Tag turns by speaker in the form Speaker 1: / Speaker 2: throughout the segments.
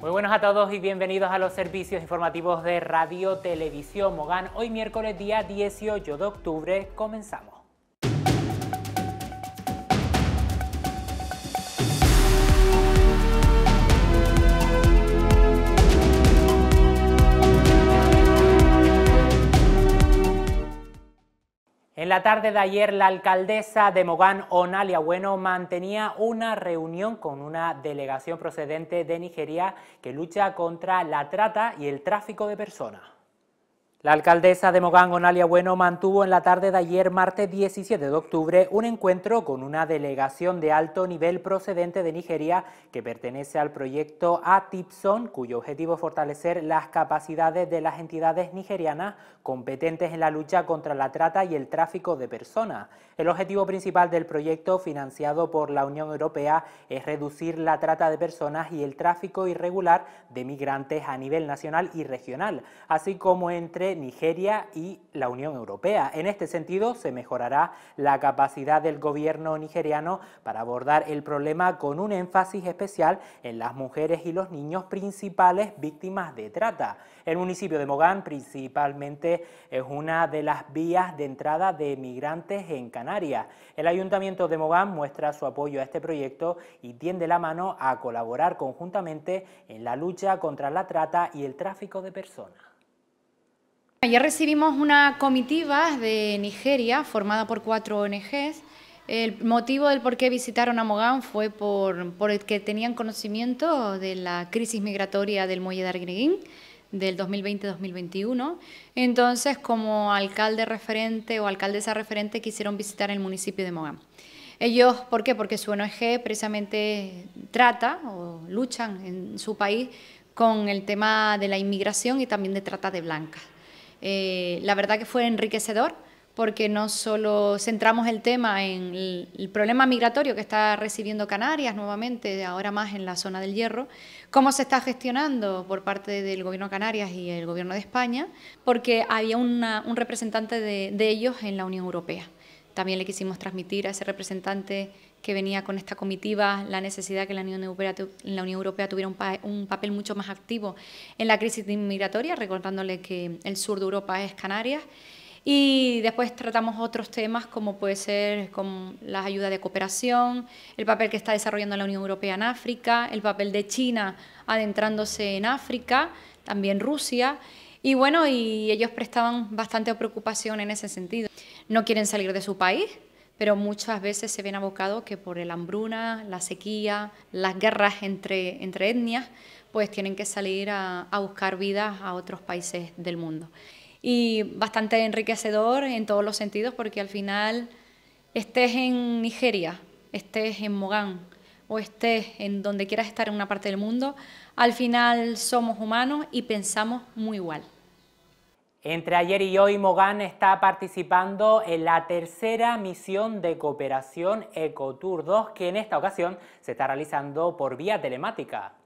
Speaker 1: Muy buenos a todos y bienvenidos a los servicios informativos de Radio Televisión Mogán. Hoy miércoles día 18 de octubre comenzamos. En la tarde de ayer, la alcaldesa de Mogán, Onalia Bueno, mantenía una reunión con una delegación procedente de Nigeria que lucha contra la trata y el tráfico de personas. La alcaldesa de Mogán, Onalia Bueno, mantuvo en la tarde de ayer, martes 17 de octubre, un encuentro con una delegación de alto nivel procedente de Nigeria que pertenece al proyecto ATIPSON, cuyo objetivo es fortalecer las capacidades de las entidades nigerianas competentes en la lucha contra la trata y el tráfico de personas. El objetivo principal del proyecto, financiado por la Unión Europea, es reducir la trata de personas y el tráfico irregular de migrantes a nivel nacional y regional, así como entre Nigeria y la Unión Europea. En este sentido, se mejorará la capacidad del gobierno nigeriano para abordar el problema con un énfasis especial en las mujeres y los niños principales víctimas de trata. El municipio de Mogán principalmente es una de las vías de entrada de migrantes en Canarias. El ayuntamiento de Mogán muestra su apoyo a este proyecto y tiende la mano a colaborar conjuntamente en la lucha contra la trata y el tráfico de personas.
Speaker 2: Ayer recibimos una comitiva de Nigeria formada por cuatro ONGs. El motivo del por qué visitaron a Mogán fue por, el que tenían conocimiento de la crisis migratoria del muelle de del 2020-2021. Entonces, como alcalde referente o alcaldesa referente, quisieron visitar el municipio de Mogán. Ellos, ¿por qué? Porque su ONG precisamente trata o luchan en su país con el tema de la inmigración y también de trata de blancas. Eh, la verdad que fue enriquecedor porque no solo centramos el tema en el, problema migratorio que está recibiendo Canarias nuevamente, ahora más en la zona del Hierro, cómo se está gestionando por parte del Gobierno de Canarias y el Gobierno de España, porque había un representante de ellos en la Unión Europea. También le quisimos transmitir a ese representante que venía con esta comitiva la necesidad que la Unión Europea, tuviera un, papel mucho más activo en la crisis migratoria, recordándole que el sur de Europa es Canarias. Y después tratamos otros temas como puede ser con las ayudas de cooperación, el papel que está desarrollando la Unión Europea en África, el papel de China adentrándose en África, también Rusia. Y bueno, y ellos prestaban bastante preocupación en ese sentido no quieren salir de su país, pero muchas veces se ven abocados que por el hambruna, la sequía, las guerras entre, entre etnias, pues tienen que salir a, buscar vida a otros países del mundo. Y bastante enriquecedor en todos los sentidos porque al final estés en Nigeria, estés en Mogán o estés en donde quieras estar en una parte del mundo, al final somos humanos y pensamos muy igual.
Speaker 1: Entre ayer y hoy, Mogán está participando en la tercera misión de cooperación Ecotour 2, que en esta ocasión se está realizando por vía telemática.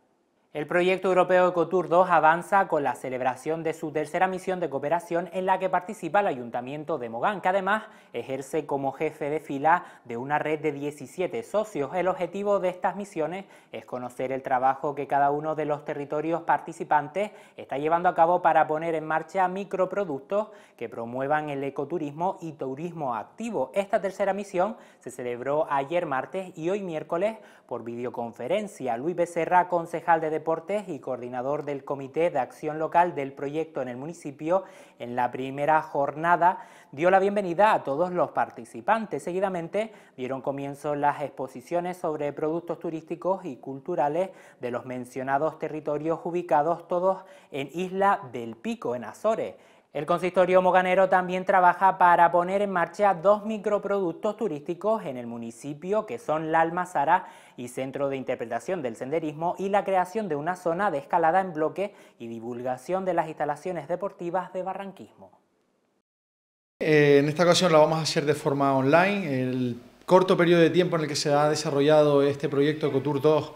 Speaker 1: El proyecto europeo Ecotour 2 avanza con la celebración de su tercera misión de cooperación en la que participa el Ayuntamiento de Mogán, que además ejerce como jefe de fila de una red de 17 socios. El objetivo de estas misiones es conocer el trabajo que cada uno de los territorios participantes está llevando a cabo para poner en marcha microproductos que promuevan el ecoturismo y turismo activo. Esta tercera misión se celebró ayer martes y hoy miércoles por videoconferencia. Luis Becerra, concejal de y coordinador del Comité de Acción Local del proyecto en el municipio, en la primera jornada dio la bienvenida a todos los participantes. Seguidamente dieron comienzo las exposiciones sobre productos turísticos y culturales de los mencionados territorios ubicados todos en Isla del Pico, en Azores. El consistorio moganero también trabaja para poner en marcha dos microproductos turísticos en el municipio que son La Almazara y Centro de Interpretación del Senderismo y la creación de una zona de escalada en bloque y divulgación de las instalaciones deportivas de barranquismo.
Speaker 3: Eh, en esta ocasión la vamos a hacer de forma online. El corto periodo de tiempo en el que se ha desarrollado este proyecto cotur 2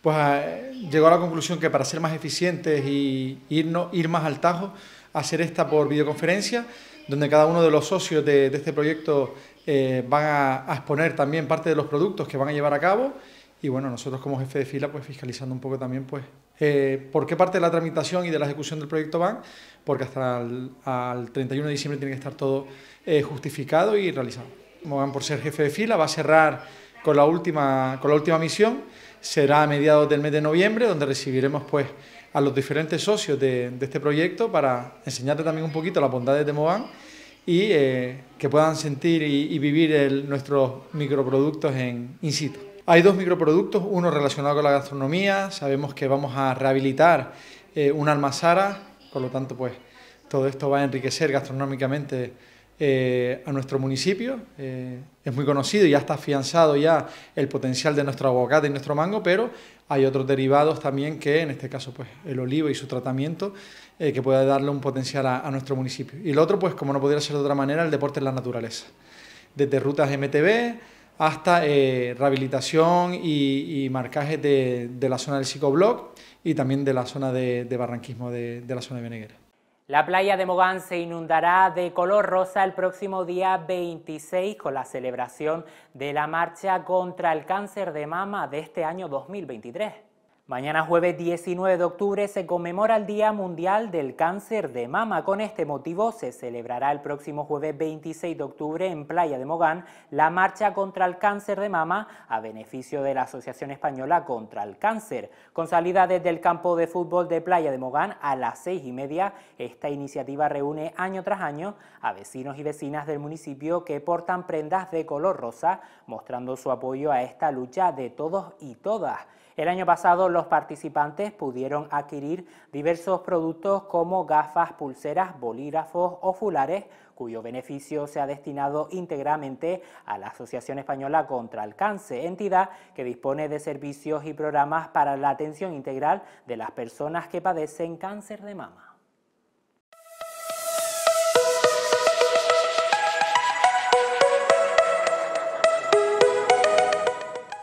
Speaker 3: pues eh, llegó a la conclusión que para ser más eficientes y ir más al tajo hacer esta por videoconferencia, donde cada uno de los socios de, este proyecto eh, van a, exponer también parte de los productos que van a llevar a cabo y bueno, nosotros como jefe de fila pues fiscalizando un poco también pues eh, por qué parte de la tramitación y de la ejecución del proyecto van, porque hasta el al 31 de diciembre tiene que estar todo eh, justificado y realizado. Van por ser jefe de fila va a cerrar con la última, con la última misión, será a mediados del mes de noviembre donde recibiremos pues a los diferentes socios de, este proyecto para enseñarte también un poquito la bondad de Movan y eh, que puedan sentir y, vivir nuestros microproductos en in situ. Hay dos microproductos, uno relacionado con la gastronomía, sabemos que vamos a rehabilitar ...un eh, una almazara, por lo tanto pues todo esto va a enriquecer gastronómicamente eh, a nuestro municipio. Eh, es muy conocido, ya está afianzado ya el potencial de nuestro abogado y nuestro mango, pero hay otros derivados también que, en este caso, pues el olivo y su tratamiento, eh, que puede darle un potencial a, nuestro municipio. Y el otro, pues como no pudiera ser de otra manera, el deporte en la naturaleza. Desde rutas MTB hasta rehabilitación y, marcaje marcajes de, la zona del psicobloc y también de la zona de, barranquismo de, la zona de
Speaker 1: la playa de Mogán se inundará de color rosa el próximo día 26 con la celebración de la marcha contra el cáncer de mama de este año 2023. Mañana jueves 19 de octubre se conmemora el Día Mundial del Cáncer de Mama. Con este motivo se celebrará el próximo jueves 26 de octubre en Playa de Mogán la marcha contra el cáncer de mama a beneficio de la Asociación Española contra el Cáncer. Con salida desde el campo de fútbol de Playa de Mogán a las seis y media, esta iniciativa reúne año tras año a vecinos y vecinas del municipio que portan prendas de color rosa, mostrando su apoyo a esta lucha de todos y todas. El año pasado los participantes pudieron adquirir diversos productos como gafas, pulseras, bolígrafos o fulares, cuyo beneficio se ha destinado íntegramente a la Asociación Española contra el Cáncer, entidad que dispone de servicios y programas para la atención integral de las personas que padecen cáncer de mama.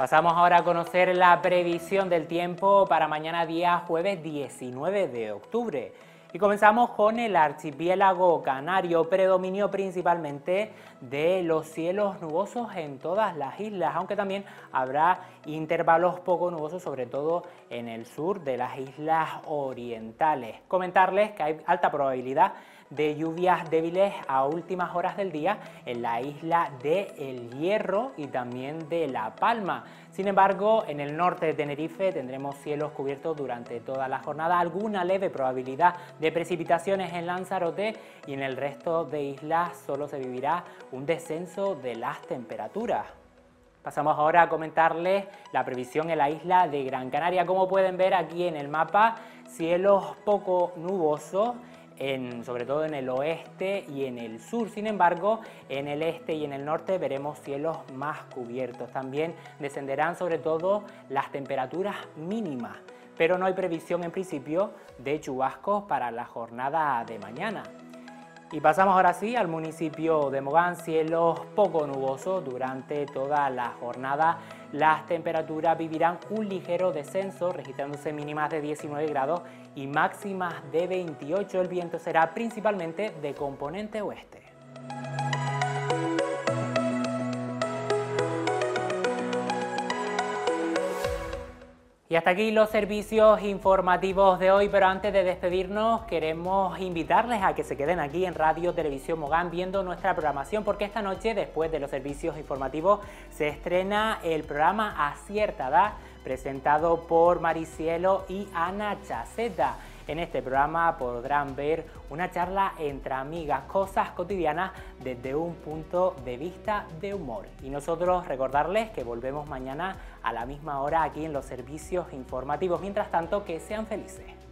Speaker 1: Pasamos ahora a conocer la previsión del tiempo para mañana día jueves 19 de octubre. Y comenzamos con el archipiélago canario, predominio principalmente de los cielos nubosos en todas las islas, aunque también habrá intervalos poco nubosos, sobre todo en el sur de las islas orientales. Comentarles que hay alta probabilidad de lluvias débiles a últimas horas del día en la isla de El Hierro y también de La Palma. Sin embargo, en el norte de Tenerife tendremos cielos cubiertos durante toda la jornada, alguna leve probabilidad de precipitaciones en Lanzarote y en el resto de islas solo se vivirá un descenso de las temperaturas. Pasamos ahora a comentarles la previsión en la isla de Gran Canaria. Como pueden ver aquí en el mapa, cielos poco nubosos sobre todo en el oeste y en el sur. Sin embargo, en el este y en el norte veremos cielos más cubiertos. También descenderán sobre todo las temperaturas mínimas, pero no hay previsión en principio de chubascos para la jornada de mañana. Y pasamos ahora sí al municipio de Mogán, cielos poco nubosos durante toda la jornada. Las temperaturas vivirán un ligero descenso, registrándose mínimas de 19 grados y máximas de 28. El viento será principalmente de componente oeste. Y hasta aquí los servicios informativos de hoy, pero antes de despedirnos queremos invitarles a que se queden aquí en Radio Televisión Mogán viendo nuestra programación porque esta noche después de los servicios informativos se estrena el programa Acierta cierta presentado por Maricielo y Ana Chaceta. En este programa podrán ver una charla entre amigas, cosas cotidianas desde un punto de vista de humor. Y nosotros recordarles que volvemos mañana a la misma hora aquí en los servicios informativos. Mientras tanto, que sean felices.